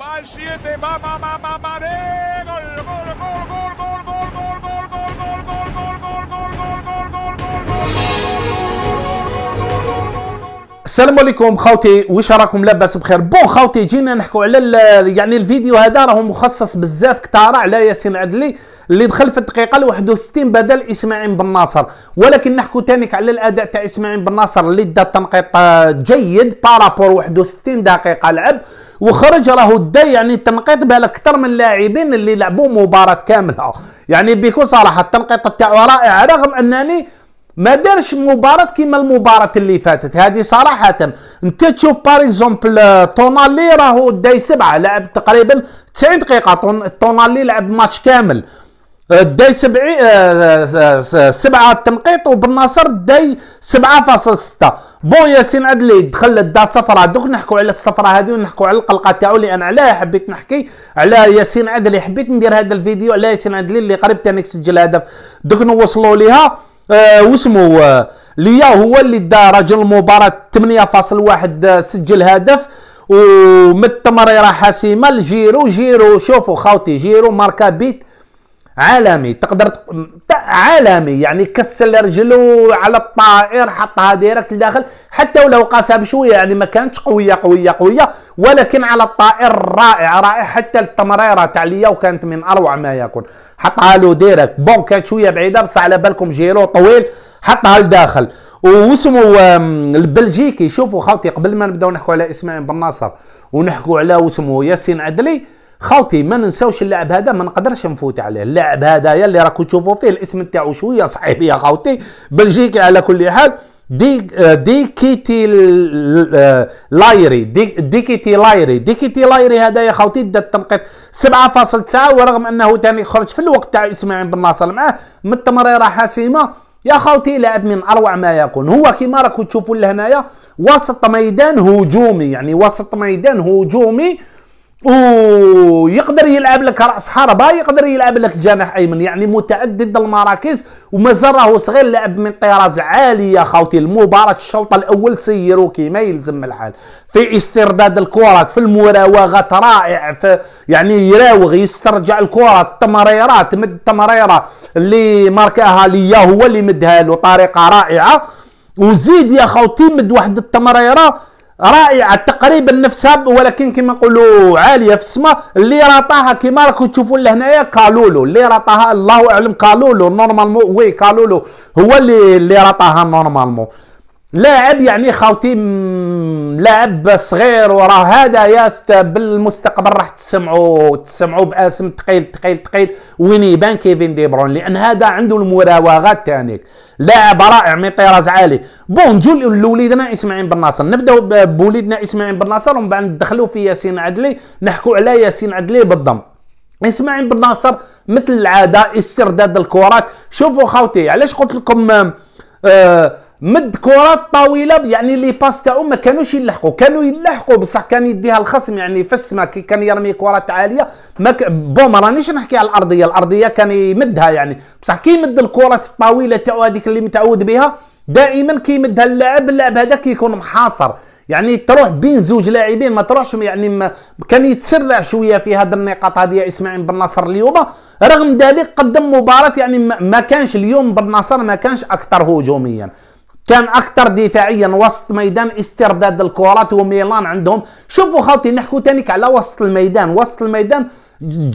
Va el 7, va, va, va, va, Gol, gol, gol, gol, gol, gol, gol, gol, gol, gol, gol, gol, gol, gol, gol, gol, gol, gol, gol, السلام عليكم خاوتي واش راكم لاباس بخير بون خاوتي جينا نحكوا على يعني الفيديو هذا راه مخصص بزاف كثار على ياسين عدلي اللي دخل في الدقيقه ال 61 بدل اسماعيل بن ناصر ولكن نحكوا تانيك على الاداء تاع اسماعيل بن ناصر اللي دا تنقيط جيد بارابور 61 دقيقه لعب وخرج راهو دا يعني التنقيط بها اكثر من اللاعبين اللي لعبوا مباراه كامله يعني بكل صراحه التنقيط تاعو رائع رغم انني ما دارش مباراة كيما المباراة اللي فاتت هذه صراحة انت تشوف باغ اكزومبل تونالي راهو داي سبعة لعب تقريبا 90 دقيقة تونالي لعب ماتش كامل داي سبعي آه، آه، آه، سبعة تنقيط وبالنصر داي 7.6 بون ياسين عدلي دخل دا صفرا دوك نحكوا على الصفرا هذه ونحكوا على القلقه تاعو لان علاه حبيت نحكي على ياسين عدلي حبيت ندير هذا الفيديو على ياسين عدلي اللي قريب تاني سجل هدف دوك نوصلوا ليها آه ليا هو اللي دا رجل المباراه 8.1 سجل هدف ومن التمريره حاسمه لجيرو جيرو شوفوا خاوتي جيرو ماركا بيت عالمي تقدر تق... عالمي يعني كسل رجله على الطائر حطها ديركت لداخل حتى ولو قاسها بشويه يعني ما كانتش قويه قويه قويه ولكن على الطائر رائع رائع حتى التمريره تاع ليا وكانت من اروع ما يكون حطها له ديركت بون كانت شويه بعيده بصح على بالكم جيرو طويل حطها لداخل واسمه البلجيكي شوفوا خوتي قبل ما نبداو نحكوا على اسماعيل بن ناصر ونحكوا على اسمه ياسين عدلي خالتي ما ننساوش اللاعب هذا ما نقدرش نفوت عليه اللاعب هذايا اللي راكم تشوفوا فيه الاسم نتاعو شويه صعيب يا خالتي بلجيكي على كل حال دي دي كيتي لايري دي, كيتي لايري دي كيتي لايري هذا يا خوتي دا التنقيط 7.9 ورغم انه ثاني خرج في الوقت تاع اسماعيل بن ناصر معاه من تمريره حاسمه يا خوتي لاعب من اروع ما يكون هو كيما راكم تشوفوا لهنايا وسط ميدان هجومي يعني وسط ميدان هجومي ويقدر يلعب لك راس حربه يقدر يلعب لك جناح ايمن يعني متعدد المراكز ومازال راهو صغير لعب من طراز عالي يا خوتي المباراه الشوط الاول سيروا كيما يلزم الحال في استرداد الكرات في المراوغات رائع في يعني يراوغ يسترجع الكره التمريرات مد التمريره اللي ماركاها ليا هو اللي مدها له طريقه رائعه وزيد يا خوتي مد واحد التمريره رائعه تقريبا نفسها ولكن كما نقولوا عاليه في السماء اللي رطاها كما راكم تشوفوا لهنايا كالولو اللي رطاها الله اعلم كالولو نورمالمون وي كالولو هو اللي اللي رطاها نورمالمون لاعب يعني خاوتي لاعب صغير وراه هذا يا بالمستقبل راح تسمعوا تسمعوا باسم ثقيل ثقيل ثقيل وين يبان كيفين دي برون لان هذا عنده المراوغات ثاني لاعب رائع من طراز عالي بون جو لوليدنا اسماعيل بن ناصر نبداو بوليدنا اسماعيل بن ناصر ومن بعد ندخلوا في ياسين عدلي نحكوا على ياسين عدلي بالضم اسماعيل بن ناصر مثل العاده استرداد الكرات شوفوا خاوتي علاش قلت لكم آه مد كرات طويله يعني لي باس تاعو ما كانوش يلحقوا كانوا يلحقوا بصح كان يديها الخصم يعني في السماء كي كان يرمي كرات عاليه ما ك... بون ما رانيش نحكي على الارضيه الارضيه كان يمدها يعني بصح كي يمد الكرات الطويله تاعو هذيك اللي متعود بها دائما كي يمدها اللاعب اللاعب هذاك يكون محاصر يعني تروح بين زوج لاعبين ما تروحش يعني ما كان يتسرع شويه في هذه النقاط هذه اسماعيل بن نصر اليوم رغم ذلك قدم مباراه يعني ما كانش اليوم بن نصر ما كانش اكثر هجوميا كان اكثر دفاعيا وسط ميدان استرداد الكرات وميلان عندهم شوفوا خالتي نحكوا تانيك على وسط الميدان وسط الميدان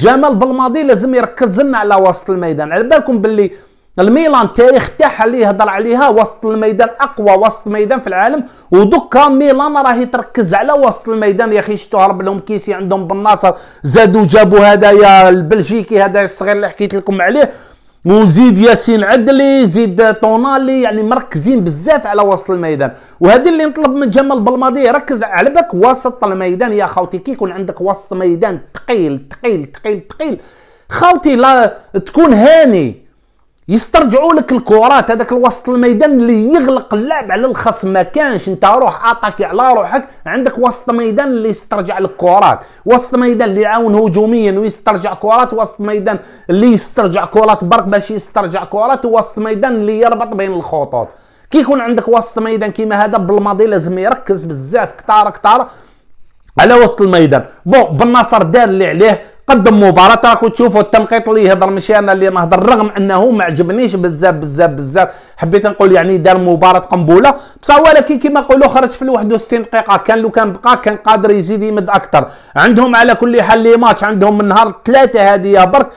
جمال بالماضي لازم يركز لنا على وسط الميدان على بالكم باللي الميلان التاريخ تاعها اللي يهضر عليها وسط الميدان اقوى وسط ميدان في العالم ودوكا ميلان راهي تركز على وسط الميدان يا اخي شتو هرب لهم كيسي عندهم بالناصر زادوا جابوا هذايا البلجيكي هذا الصغير اللي حكيت لكم عليه وزيد ياسين عدلي زيد طونالي يعني مركزين بزاف على وسط الميدان وهذا اللي نطلب من جمال بلماضي يركز على بك وسط الميدان يا خوتي كي يكون عندك وسط ميدان ثقيل ثقيل ثقيل ثقيل خوتي لا تكون هاني يسترجعوا لك الكرات هذاك الوسط الميدان اللي يغلق اللعب على الخصم ما كانش انت روح اتاكي على روحك عندك وسط ميدان اللي يسترجع لك كرات وسط ميدان اللي يعاون هجوميا ويسترجع كرات وسط ميدان اللي يسترجع كرات برك باش يسترجع كرات وسط ميدان اللي يربط بين الخطوط كي يكون عندك وسط ميدان كيما هذا بالماضي لازم يركز بزاف كتار كتار على وسط الميدان بون بالنصر دار اللي عليه قدم مباراه راك تشوفوا التنقيط اللي يهضر ماشي انا اللي نهضر رغم انه ما عجبنيش بزاف بزاف بزاف حبيت نقول يعني دار مباراه قنبوله بصح ولكن كما نقولوا خرج في 61 دقيقه كان لو كان بقى كان قادر يزيد يمد اكثر عندهم على كل حال لي ماتش عندهم من نهار ثلاثه هذه برك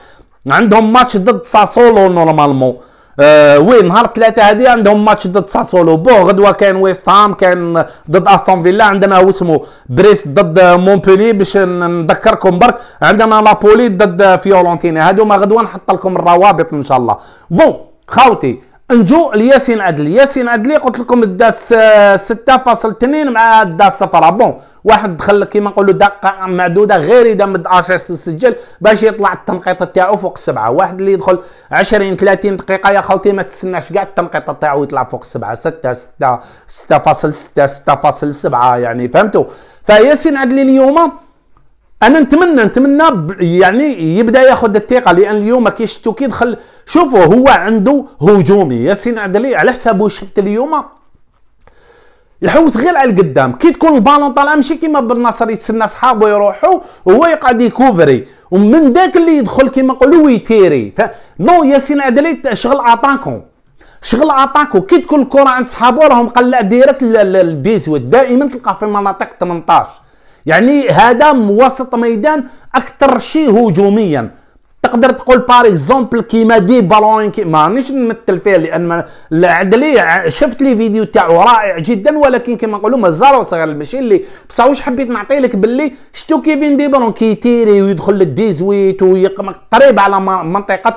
عندهم ماتش ضد ساسولو نورمالمون آه نهار الثلاثاء هذه عندهم ماتش ضد ساسولو بو غدوه كاين ويست هام كاين ضد استون فيلا عندنا هو اسمه بريس ضد مونبولي باش نذكركم برك عندنا نابولي ضد فيولونتينا هادو ما غدوه نحط لكم الروابط ان شاء الله بون خاوتي نجو لياسين عدلي ياسين عدلي قلت لكم الداس 6.2 آه، مع الداس صفر آه، بون واحد دخل كيما نقولوا دقة معدودة غير إذا مد اشيس وسجل باش يطلع التنقيط تاعو فوق السبعة واحد اللي يدخل 20 30 دقيقة يا خالتي ما تستناش كاع التنقيط تاعو يطلع فوق السبعة 6 6 6.6 6.7 يعني فهمتوا فياسين عدلي اليوم انا نتمنى نتمنى يعني يبدا ياخذ الثقه لان اليوم كي شفتو كي دخل شوفوا هو عنده هجومي ياسين عدلي على حسابه شفت اليوم يحوس غير على القدام كي تكون البالون طالع ماشي كيما بالنصر يتسنى صحابه يروحوا وهو يقعد يكوفري ومن داك اللي يدخل كيما نقولوا ويتيري ف... نو ياسين عدلي شغل اتاكون شغل اتاكو كي تكون الكره عند صحابه راهم قلع ديريكت الديزويت دائما تلقاه في مناطق 18 يعني هذا وسط ميدان اكثر شيء هجوميا تقدر تقول بار اكزومبل كيما دي بالون كي مانيش نمثل فيه لان العدلي شفت لي فيديو تاعو رائع جدا ولكن كيما نقولوا مازال صغير ماشي اللي بصح واش حبيت نعطي لك باللي شتو كيفين دي بالون كيتيري ويدخل للديزويت ويقمق قريب على منطقه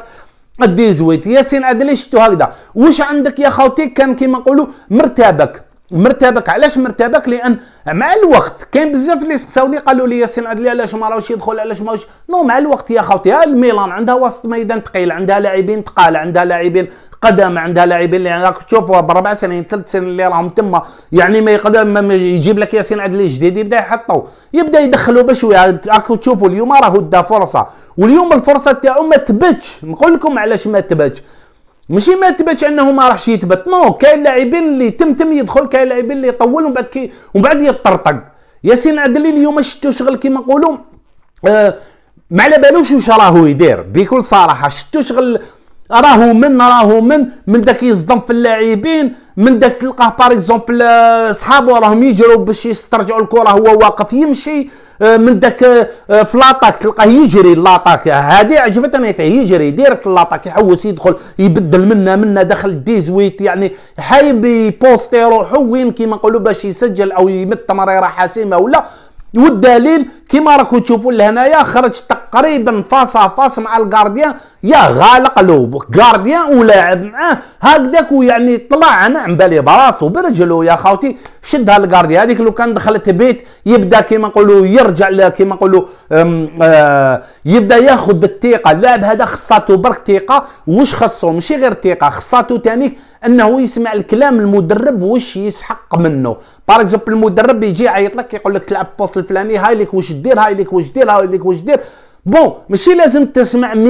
الديزويت ياسين عدلي شتو هكذا واش عندك يا خوتي كان كيما نقولوا مرتبك مرتبك علاش مرتبك لان مع الوقت كاين بزاف اللي سقساوني قالوا لي ياسين عدلي علاش ما راهوش يدخل علاش ما نو مع الوقت يا خوتي ها الميلان عندها وسط ميدان ثقيل عندها لاعبين ثقال عندها لاعبين قدم عندها لاعبين اللي راك تشوفوها بربع سنين ثلاث سنين اللي راهم تما يعني ما يقدر يجيب لك ياسين عدلي جديد يبدا يحطو يبدا يدخلو بشويه راك تشوفوا اليوم راهو دا فرصه واليوم الفرصه تاعو ما تبتش نقول لكم علاش ما تبتش ماشي ما تباتش انه ما راحش يتبت نو كاين لاعبين اللي تم تم يدخل كاين لاعبين اللي يطول ومن بعد كي ومن بعد يطرطق ياسين عدلي اليوم شفتو شغل كيما نقولوا آه ما على بالوش واش راهو يدير بكل صراحه شفتو شغل راهو من راهو من من داك يصدم في اللاعبين من داك تلقاه باغ اكزومبل آه، صحابو راهم يجروا باش يسترجعوا الكره هو واقف يمشي آه، من داك آه، في لاطاك تلقاه يجري لاطاك هذه عجبتني فيه يجري ديريكت لاطاك يحوس يدخل يبدل منا منا دخل ديزويت يعني حايب يبوستي روحو وين كيما نقولوا باش يسجل او يمد تمريره حاسمه ولا والدليل كيما راكم تشوفوا لهنايا خرج تق تقريبا فاص فاص مع الغارديان يا غالق لوبك غارديان ولاعب معاه هكذاك ويعني طلع انا عن بالي براسو برجلو يا خاوتي شد هالغارديان هذيك لو كان دخلت بيت يبدا كيما نقولوا يرجع كيما نقولوا آه، يبدا ياخذ الثقه اللاعب هذا خصاتو برك ثقه واش خصو ماشي غير ثقه خصاتو تانيك انه يسمع الكلام المدرب واش يسحق منه باغ اكزومبل المدرب يجي يعيط لك يقول لك تلعب بوست الفلاني هاي لك واش دير هاي لك واش دير هاي لك واش دير بون ماشي لازم تسمع 100% 100%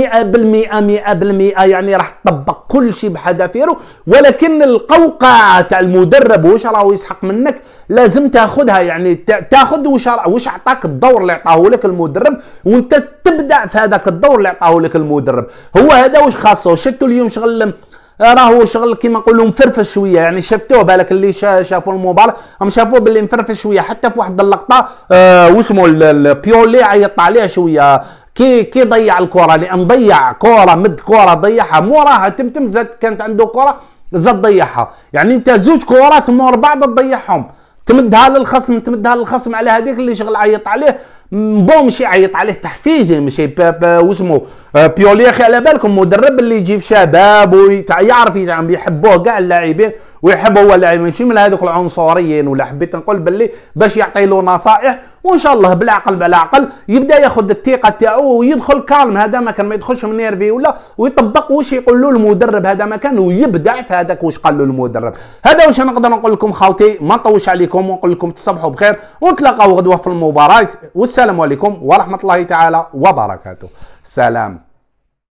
يعني راح تطبق كل شيء بحذافيره ولكن القوقعه تاع المدرب واش راهو يسحق منك لازم تاخذها يعني تاخذ واش واش عطاك الدور اللي عطاه لك المدرب وانت تبدع في هذاك الدور اللي عطاه لك المدرب هو هذا واش خاصه شفتوا اليوم شغل راهو شغل كيما نقولوا مفرفش شويه يعني شفتوه بالك اللي شافوا المباراه هم شافوه باللي مفرفش شويه حتى في واحد اللقطه آه واسمه بيولي عيط عليها شويه كي كي ضيع الكره لان ضيع كره مد كره ضيعها موراها تمتم زاد كانت عنده كره زاد ضيعها يعني انت زوج كرات مور بعض تضيعهم تمدها للخصم تمدها للخصم على هذيك اللي شغل عيط عليه بون ماشي عيط عليه تحفيزي ماشي واسمو آه، اخي على بالكم مدرب اللي يجيب شباب ويعرف يعرف يحبوه كاع اللاعبين ويحب هو اللاعب ماشي من هذوك العنصريين ولا حبيت نقول باللي باش يعطي له نصائح وان شاء الله بالعقل بالعقل يبدا ياخذ الثقه تاعو ويدخل كالم هذا ما كان ما يدخلش من نيرفي ولا ويطبق واش يقول له المدرب هذا ما كان ويبدع في هذاك واش قال له المدرب هذا واش نقدر نقول لكم خاوتي ما نطولش عليكم ونقول لكم تصبحوا بخير ونتلاقاو غدوه في المباراه والسلام عليكم ورحمه الله تعالى وبركاته سلام